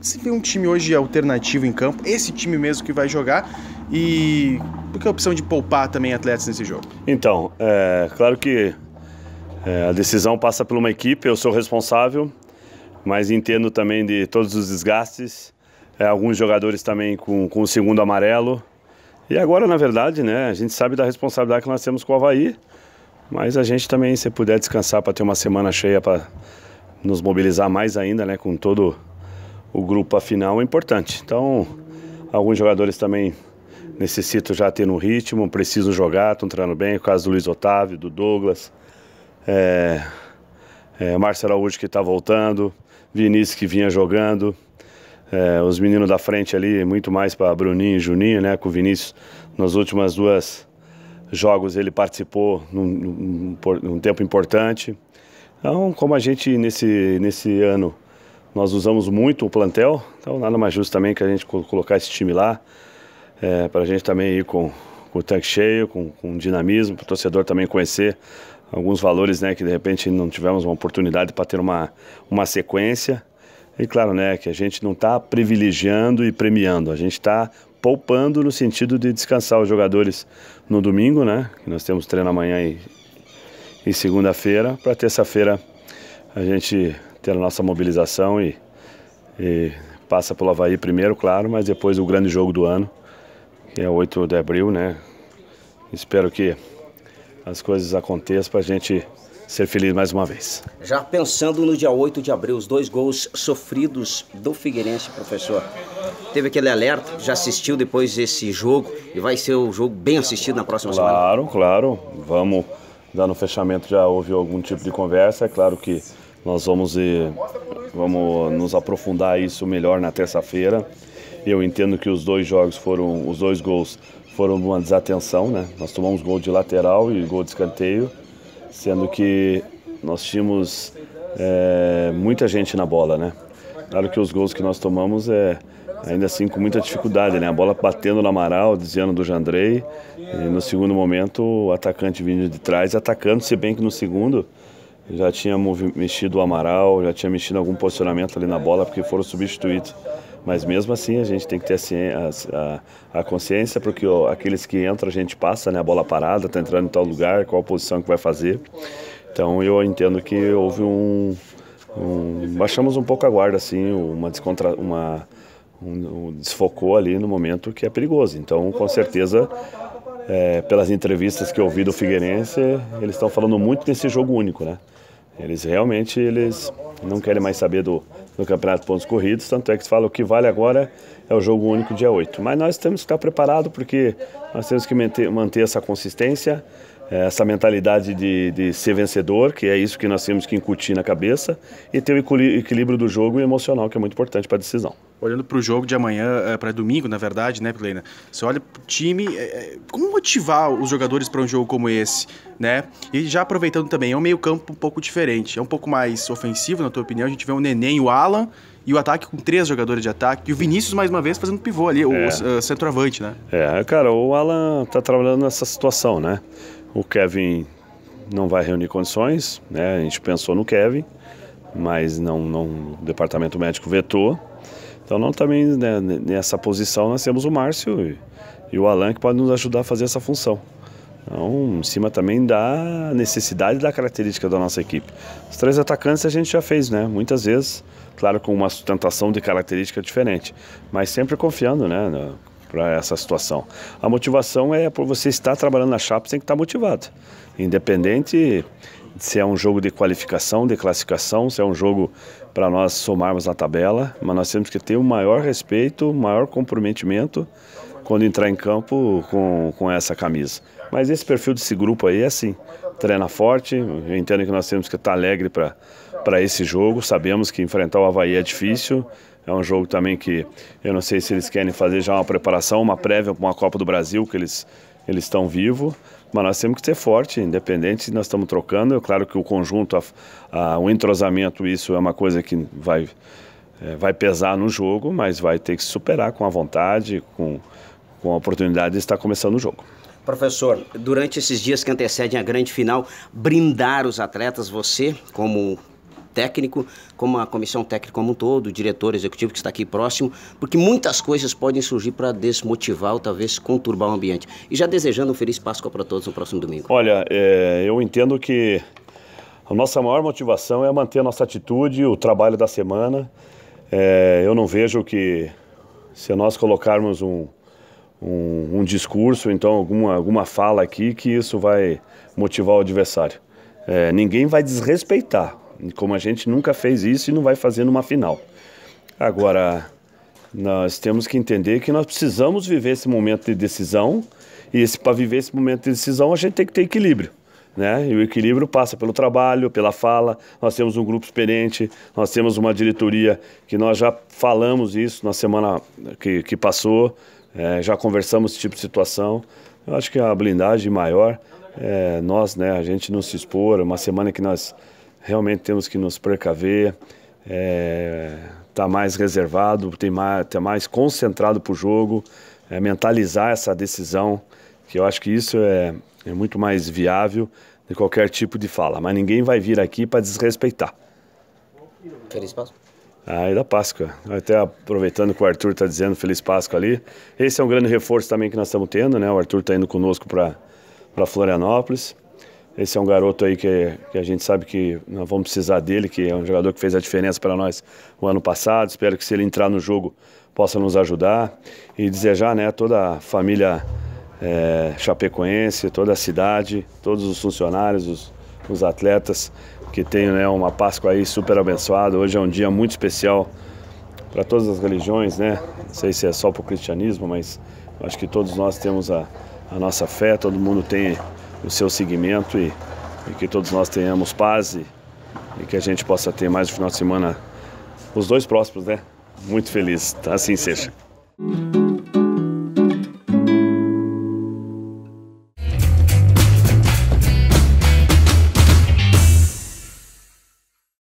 se vê um time hoje alternativo em campo, esse time mesmo que vai jogar e por que é a opção de poupar também atletas nesse jogo? Então, é claro que é, a decisão passa por uma equipe, eu sou responsável, mas entendo também de todos os desgastes, é, alguns jogadores também com, com o segundo amarelo. E agora, na verdade, né, a gente sabe da responsabilidade que nós temos com o Havaí, mas a gente também, se puder descansar para ter uma semana cheia para nos mobilizar mais ainda, né, com todo o grupo afinal é importante. Então, alguns jogadores também necessitam já ter um ritmo, precisam jogar, estão treinando bem. O caso do Luiz Otávio, do Douglas, é, é, Márcio Araújo que está voltando, Vinícius que vinha jogando. É, os meninos da frente ali, muito mais para Bruninho e Juninho, né? Com o Vinícius, nas últimas duas jogos ele participou num, num, num tempo importante. Então, como a gente nesse, nesse ano nós usamos muito o plantel, então nada mais justo também que a gente colocar esse time lá, é, para a gente também ir com, com o tanque cheio, com, com dinamismo, para o torcedor também conhecer alguns valores né, que de repente não tivemos uma oportunidade para ter uma, uma sequência. E claro, né, que a gente não está privilegiando e premiando, a gente está poupando no sentido de descansar os jogadores no domingo, né? Que nós temos treino amanhã e, e segunda-feira, para terça-feira a gente ter a nossa mobilização e, e passa pelo Havaí primeiro, claro, mas depois o grande jogo do ano, que é 8 de abril, né? Espero que as coisas aconteçam para a gente ser feliz mais uma vez. Já pensando no dia 8 de abril, os dois gols sofridos do Figueirense, professor. Teve aquele alerta, já assistiu depois esse jogo e vai ser um jogo bem assistido na próxima claro, semana? Claro, claro. Vamos dar no fechamento, já houve algum tipo de conversa. É claro que nós vamos, vamos nos aprofundar isso melhor na terça-feira. Eu entendo que os dois jogos foram, os dois gols foram uma desatenção, né? Nós tomamos gol de lateral e gol de escanteio, sendo que nós tínhamos é, muita gente na bola, né? Claro que os gols que nós tomamos é ainda assim com muita dificuldade, né? A bola batendo no Amaral, desviando do Jandrei, e no segundo momento o atacante vindo de trás, atacando, se bem que no segundo já tinha mexido o Amaral, já tinha mexido algum posicionamento ali na bola, porque foram substituídos. Mas mesmo assim a gente tem que ter a, a, a consciência, porque ó, aqueles que entram a gente passa, né? A bola parada, tá entrando em tal lugar, qual a posição que vai fazer. Então eu entendo que houve um. um baixamos um pouco a guarda, assim, uma descontra. Uma, um, um, desfocou ali no momento que é perigoso. Então, com certeza, é, pelas entrevistas que eu ouvi do Figueirense, eles estão falando muito desse jogo único, né? Eles realmente eles não querem mais saber do, do Campeonato de Pontos Corridos, tanto é que falam que o que vale agora é o jogo único dia 8. Mas nós temos que estar preparados porque nós temos que manter, manter essa consistência, é, essa mentalidade de, de, ser vencedor, que é isso que nós temos que incutir na cabeça, e ter o equilíbrio do jogo e emocional, que é muito importante para a decisão olhando para o jogo de amanhã, eh, para domingo, na verdade, né, Plena? Você olha para o time, eh, eh, como motivar os jogadores para um jogo como esse, né? E já aproveitando também, é um meio-campo um pouco diferente, é um pouco mais ofensivo, na tua opinião. A gente vê o Neném, o Alan e o ataque com três jogadores de ataque e o Vinícius mais uma vez fazendo pivô ali, é. o, o centroavante, né? É, cara, o Alan tá trabalhando nessa situação, né? O Kevin não vai reunir condições, né? A gente pensou no Kevin, mas não, não o departamento médico vetou. Então nós também né, nessa posição nós temos o Márcio e, e o Alan que podem nos ajudar a fazer essa função. Então, em cima também da necessidade da característica da nossa equipe. Os três atacantes a gente já fez, né? Muitas vezes, claro, com uma sustentação de característica diferente, mas sempre confiando, né? Para essa situação. A motivação é por você estar trabalhando na chapa, você tem que estar motivado. Independente se é um jogo de qualificação, de classificação, se é um jogo para nós somarmos na tabela, mas nós temos que ter o um maior respeito, o um maior comprometimento quando entrar em campo com, com essa camisa. Mas esse perfil desse grupo aí é assim, treina forte, eu entendo que nós temos que estar alegre para esse jogo, sabemos que enfrentar o Havaí é difícil, é um jogo também que eu não sei se eles querem fazer já uma preparação, uma prévia para uma Copa do Brasil, que eles eles estão vivos, mas nós temos que ser forte, independente se nós estamos trocando. É claro que o conjunto, a, a, o entrosamento, isso é uma coisa que vai, é, vai pesar no jogo, mas vai ter que superar com a vontade, com, com a oportunidade de estar começando o jogo. Professor, durante esses dias que antecedem a grande final, brindar os atletas, você, como técnico, como a comissão técnica como um todo, o diretor executivo que está aqui próximo, porque muitas coisas podem surgir para desmotivar ou talvez conturbar o ambiente. E já desejando um feliz Páscoa para todos no próximo domingo. Olha, é, eu entendo que a nossa maior motivação é manter a nossa atitude, o trabalho da semana. É, eu não vejo que se nós colocarmos um, um, um, discurso, então alguma, alguma fala aqui, que isso vai motivar o adversário. É, ninguém vai desrespeitar como a gente nunca fez isso e não vai fazer numa final. Agora, nós temos que entender que nós precisamos viver esse momento de decisão e para viver esse momento de decisão a gente tem que ter equilíbrio. Né? E o equilíbrio passa pelo trabalho, pela fala. Nós temos um grupo experiente, nós temos uma diretoria que nós já falamos isso na semana que, que passou, é, já conversamos esse tipo de situação. Eu acho que a blindagem maior é nós, né? A gente não se expor. Uma semana que nós realmente temos que nos precaver, estar é, tá mais reservado, tem mais, ter tá mais concentrado para o jogo, é, mentalizar essa decisão, que eu acho que isso é, é muito mais viável de qualquer tipo de fala. Mas ninguém vai vir aqui para desrespeitar. Feliz Páscoa. Aí ah, da Páscoa. Até aproveitando que o Arthur está dizendo Feliz Páscoa ali. Esse é um grande reforço também que nós estamos tendo, né? O Arthur está indo conosco para Florianópolis. Esse é um garoto aí que, que a gente sabe que nós vamos precisar dele, que é um jogador que fez a diferença para nós o ano passado. Espero que se ele entrar no jogo possa nos ajudar e desejar né, toda a família é, chapecoense, toda a cidade, todos os funcionários, os, os atletas que tenham né, uma Páscoa aí super abençoada. Hoje é um dia muito especial para todas as religiões, né? Não sei se é só para o cristianismo, mas acho que todos nós temos a, a nossa fé, todo mundo tem o seu segmento e, e que todos nós tenhamos paz e, e, que a gente possa ter mais um final de semana, os dois próximos, né? Muito feliz, tá? assim seja.